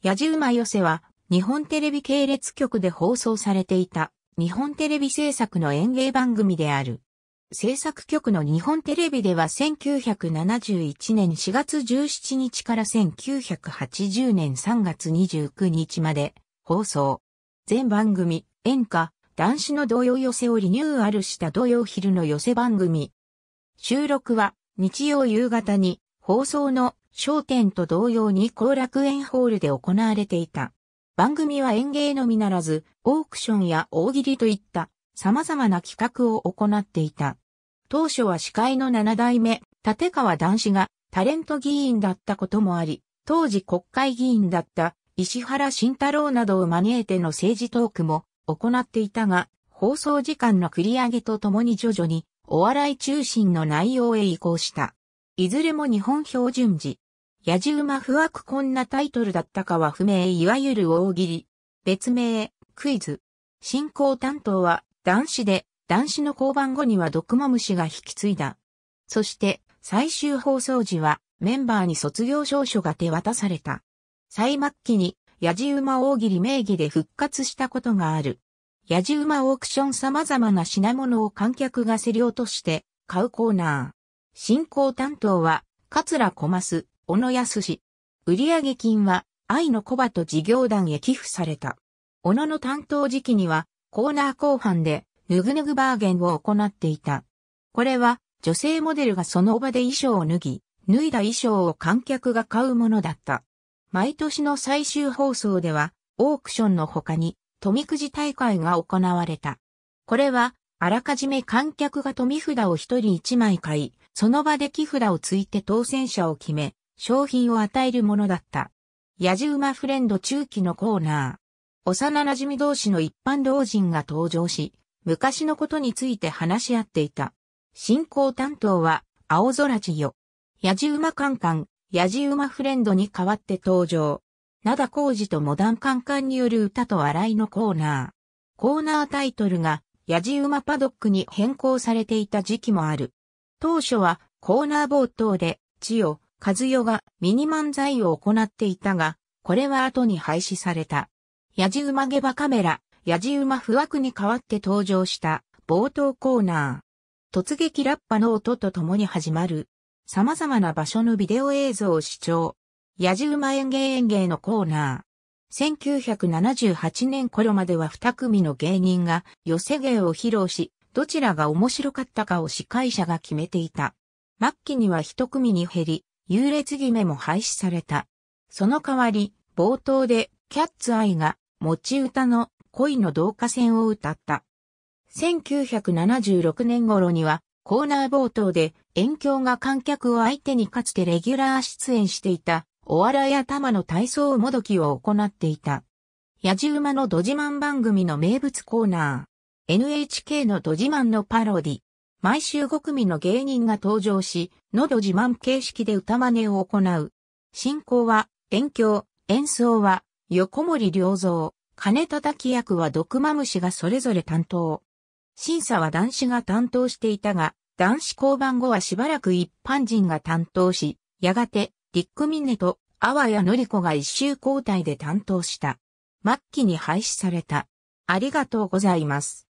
やじ馬寄せは、日本テレビ系列局で放送されていた、日本テレビ制作の演芸番組である。制作局の日本テレビでは1971年4月17日から1980年3月29日まで放送。全番組、演歌、男子の童謡寄せをリニューアルした童謡昼の寄せ番組。収録は日曜夕方に放送の焦点と同様に後楽園ホールで行われていた。番組は演芸のみならず、オークションや大喜利といった様々な企画を行っていた。当初は司会の7代目、立川男子がタレント議員だったこともあり、当時国会議員だった石原慎太郎などを招いての政治トークも行っていたが、放送時間の繰り上げとともに徐々にお笑い中心の内容へ移行した。いずれも日本標準時。野じ馬不惑こんなタイトルだったかは不明いわゆる大喜利。別名、クイズ。進行担当は男子で、男子の交番後には毒マムシが引き継いだ。そして最終放送時はメンバーに卒業証書が手渡された。最末期に野じ馬大喜利名義で復活したことがある。野じ馬オークション様々な品物を観客が競り落として買うコーナー。進行担当は、桂小松、小野康氏。売上金は、愛の小と事業団へ寄付された。小野の担当時期には、コーナー後半で、ぬぐぬぐバーゲンを行っていた。これは、女性モデルがその場で衣装を脱ぎ、脱いだ衣装を観客が買うものだった。毎年の最終放送では、オークションの他に、富くじ大会が行われた。これは、あらかじめ観客が富札を一人一枚買い、その場で木札をついて当選者を決め、商品を与えるものだった。野ウ馬フレンド中期のコーナー。幼馴染同士の一般老人が登場し、昔のことについて話し合っていた。進行担当は、青空千代。野ウ馬カンカン、野ウ馬フレンドに代わって登場。灘浩二とモダンカンカンによる歌と笑いのコーナー。コーナータイトルが、ヤジ馬パドックに変更されていた時期もある。当初はコーナー冒頭で、千代、和代がミニ漫才を行っていたが、これは後に廃止された。ヤジ馬ゲバカメラ、ヤジ馬不枠に代わって登場した冒頭コーナー。突撃ラッパの音と共に始まる。様々な場所のビデオ映像を視聴。ヤジ馬演芸演芸のコーナー。1978年頃までは2組の芸人が寄せ芸を披露し、どちらが面白かったかを司会者が決めていた。末期には1組に減り、優劣決めも廃止された。その代わり、冒頭でキャッツアイが持ち歌の恋の同化線を歌った。1976年頃にはコーナー冒頭で遠鏡が観客を相手にかつてレギュラー出演していたお笑い頭の体操もどきを行っていた。野じ馬のド自慢番組の名物コーナー。NHK のド自慢のパロディ。毎週5組の芸人が登場し、のど自慢形式で歌真似を行う。進行は、遠鏡、演奏は、横森良造、金叩き役は毒マムシがそれぞれ担当。審査は男子が担当していたが、男子交番後はしばらく一般人が担当し、やがてリック・ミネと阿波谷のり子が一周交代で担当した。末期に廃止された。ありがとうございます。